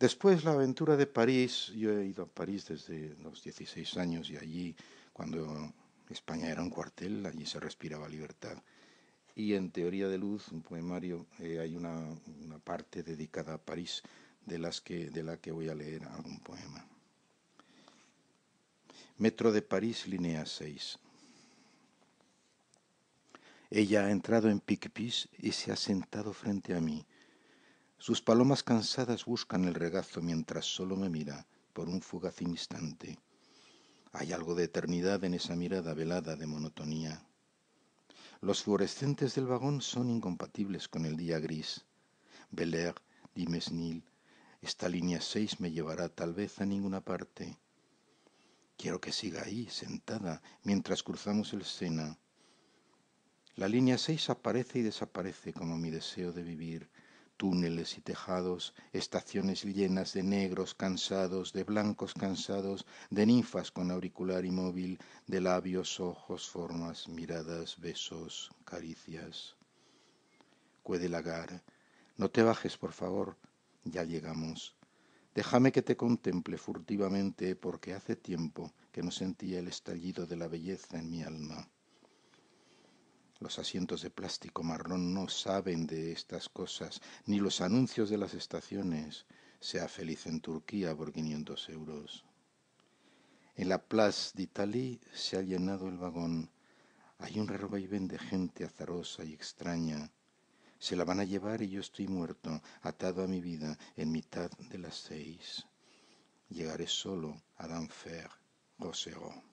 Después la aventura de París, yo he ido a París desde los 16 años y allí, cuando España era un cuartel, allí se respiraba libertad. Y en Teoría de Luz, un poemario, eh, hay una, parte dedicada a París de, de la que voy a leer algún poema. Metro de París, línea 6. Ella ha entrado en Picpis y se ha sentado frente a mí sus palomas cansadas buscan el regazo mientras solo me mira por un fugaz instante. Hay algo de eternidad en esa mirada velada de monotonía. Los fluorescentes del vagón son incompatibles con el día gris. Beler, Dimesnil, esta línea seis me llevará tal vez a ninguna parte. Quiero que siga ahí, sentada, mientras cruzamos el Sena. La línea seis aparece y desaparece como mi deseo de vivir, túneles y tejados, estaciones llenas de negros cansados, de blancos cansados, de ninfas con auricular inmóvil, de labios, ojos, formas, miradas, besos, caricias. lagar. no te bajes, por favor, ya llegamos. Déjame que te contemple furtivamente porque hace tiempo que no sentía el estallido de la belleza en mi alma. Los asientos de plástico marrón no saben de estas cosas, ni los anuncios de las estaciones. Sea feliz en Turquía por 500 euros. En la Place d'Italie se ha llenado el vagón. Hay un vaivén de gente azarosa y extraña. Se la van a llevar y yo estoy muerto, atado a mi vida, en mitad de las seis. Llegaré solo a Danfer, Rosero.